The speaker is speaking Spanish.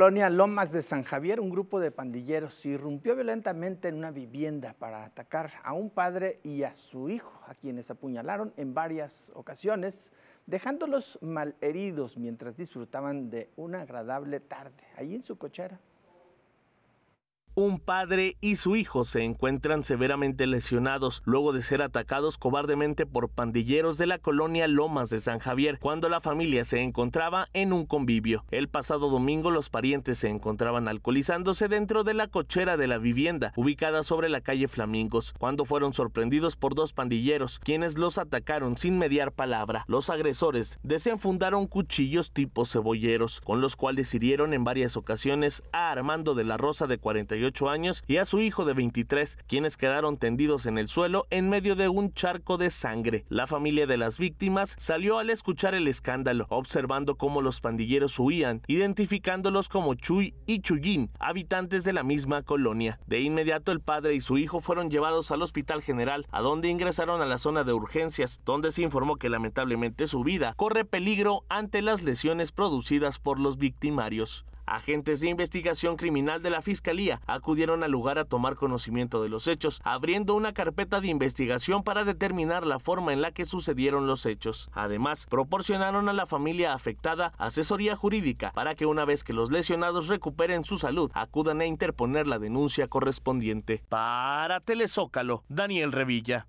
colonia Lomas de San Javier, un grupo de pandilleros irrumpió violentamente en una vivienda para atacar a un padre y a su hijo, a quienes apuñalaron en varias ocasiones, dejándolos malheridos mientras disfrutaban de una agradable tarde, ahí en su cochera. Un padre y su hijo se encuentran severamente lesionados luego de ser atacados cobardemente por pandilleros de la colonia Lomas de San Javier cuando la familia se encontraba en un convivio. El pasado domingo los parientes se encontraban alcoholizándose dentro de la cochera de la vivienda ubicada sobre la calle Flamingos cuando fueron sorprendidos por dos pandilleros quienes los atacaron sin mediar palabra. Los agresores desenfundaron cuchillos tipo cebolleros con los cuales hirieron en varias ocasiones a Armando de la Rosa de 41 años, y a su hijo de 23, quienes quedaron tendidos en el suelo en medio de un charco de sangre. La familia de las víctimas salió al escuchar el escándalo, observando cómo los pandilleros huían, identificándolos como Chuy y Chuyín, habitantes de la misma colonia. De inmediato el padre y su hijo fueron llevados al Hospital General, a donde ingresaron a la zona de urgencias, donde se informó que lamentablemente su vida corre peligro ante las lesiones producidas por los victimarios. Agentes de investigación criminal de la Fiscalía acudieron al lugar a tomar conocimiento de los hechos, abriendo una carpeta de investigación para determinar la forma en la que sucedieron los hechos. Además, proporcionaron a la familia afectada asesoría jurídica para que una vez que los lesionados recuperen su salud, acudan a interponer la denuncia correspondiente. Para Telezócalo, Daniel Revilla.